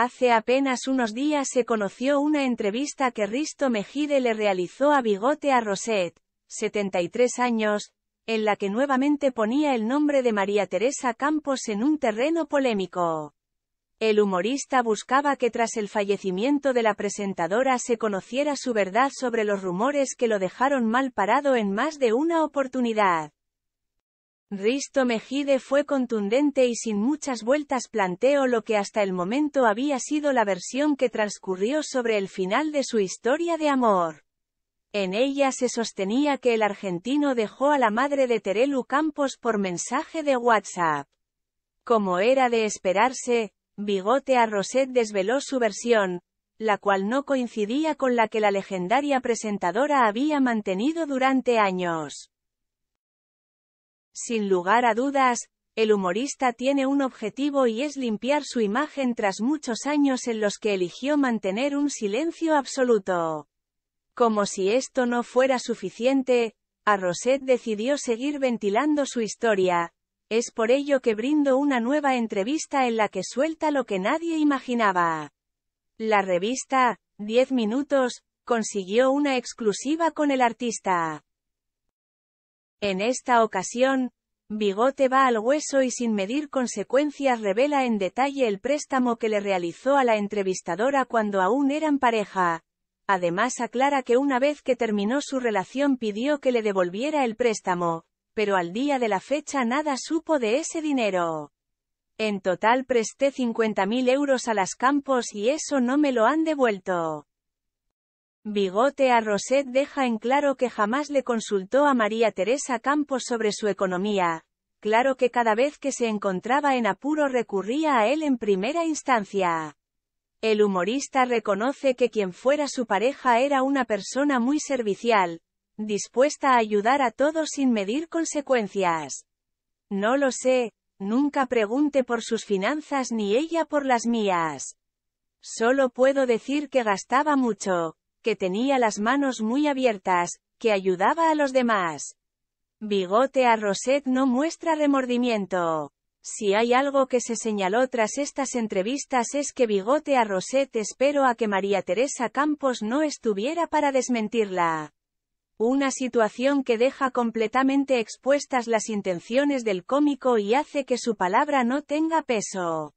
Hace apenas unos días se conoció una entrevista que Risto Mejide le realizó a Bigote a Roset, 73 años, en la que nuevamente ponía el nombre de María Teresa Campos en un terreno polémico. El humorista buscaba que tras el fallecimiento de la presentadora se conociera su verdad sobre los rumores que lo dejaron mal parado en más de una oportunidad. Risto Mejide fue contundente y sin muchas vueltas planteó lo que hasta el momento había sido la versión que transcurrió sobre el final de su historia de amor. En ella se sostenía que el argentino dejó a la madre de Terelu Campos por mensaje de WhatsApp. Como era de esperarse, Bigote a Rosette desveló su versión, la cual no coincidía con la que la legendaria presentadora había mantenido durante años. Sin lugar a dudas, el humorista tiene un objetivo y es limpiar su imagen tras muchos años en los que eligió mantener un silencio absoluto. Como si esto no fuera suficiente, Arroset decidió seguir ventilando su historia. Es por ello que brindo una nueva entrevista en la que suelta lo que nadie imaginaba. La revista, 10 minutos, consiguió una exclusiva con el artista. En esta ocasión, Bigote va al hueso y sin medir consecuencias revela en detalle el préstamo que le realizó a la entrevistadora cuando aún eran pareja. Además aclara que una vez que terminó su relación pidió que le devolviera el préstamo, pero al día de la fecha nada supo de ese dinero. En total presté 50.000 euros a las campos y eso no me lo han devuelto. Bigote a Roset deja en claro que jamás le consultó a María Teresa Campos sobre su economía, claro que cada vez que se encontraba en apuro recurría a él en primera instancia. El humorista reconoce que quien fuera su pareja era una persona muy servicial, dispuesta a ayudar a todos sin medir consecuencias. No lo sé, nunca pregunte por sus finanzas ni ella por las mías. Solo puedo decir que gastaba mucho, que tenía las manos muy abiertas, que ayudaba a los demás. Bigote a Rosette no muestra remordimiento. Si hay algo que se señaló tras estas entrevistas es que Bigote a Rosette espero a que María Teresa Campos no estuviera para desmentirla. Una situación que deja completamente expuestas las intenciones del cómico y hace que su palabra no tenga peso.